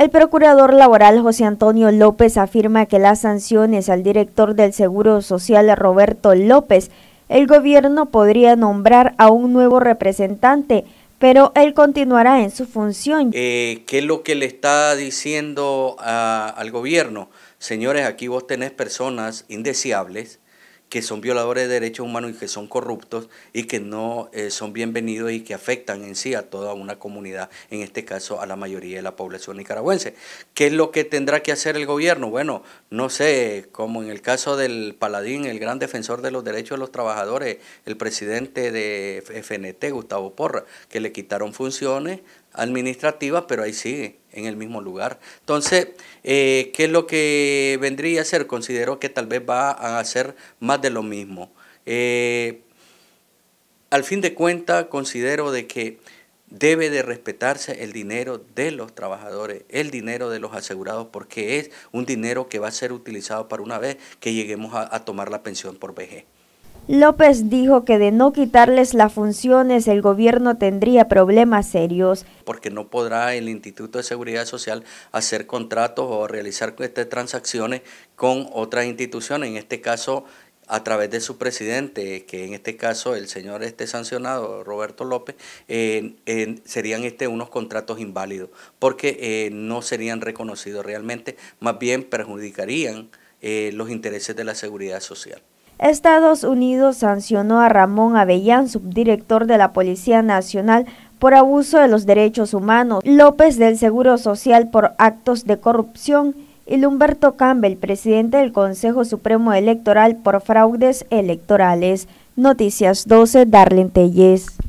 El procurador laboral José Antonio López afirma que las sanciones al director del Seguro Social Roberto López, el gobierno podría nombrar a un nuevo representante, pero él continuará en su función. Eh, ¿Qué es lo que le está diciendo ah, al gobierno? Señores, aquí vos tenés personas indeseables que son violadores de derechos humanos y que son corruptos y que no eh, son bienvenidos y que afectan en sí a toda una comunidad, en este caso a la mayoría de la población nicaragüense. ¿Qué es lo que tendrá que hacer el gobierno? Bueno, no sé, como en el caso del Paladín, el gran defensor de los derechos de los trabajadores, el presidente de FNT, Gustavo Porra, que le quitaron funciones administrativas, pero ahí sigue en el mismo lugar. Entonces, eh, ¿qué es lo que vendría a ser? Considero que tal vez va a hacer más de lo mismo. Eh, al fin de cuentas, considero de que debe de respetarse el dinero de los trabajadores, el dinero de los asegurados, porque es un dinero que va a ser utilizado para una vez que lleguemos a, a tomar la pensión por vejez. López dijo que de no quitarles las funciones el gobierno tendría problemas serios. Porque no podrá el Instituto de Seguridad Social hacer contratos o realizar transacciones con otras instituciones, en este caso a través de su presidente, que en este caso el señor este sancionado, Roberto López, serían este, unos contratos inválidos, porque eh, no serían reconocidos realmente, más bien perjudicarían eh, los intereses de la seguridad social. Estados Unidos sancionó a Ramón Avellán, subdirector de la Policía Nacional, por abuso de los derechos humanos, López del Seguro Social por actos de corrupción y Lumberto Campbell, presidente del Consejo Supremo Electoral por fraudes electorales. Noticias 12, Darlene Telles.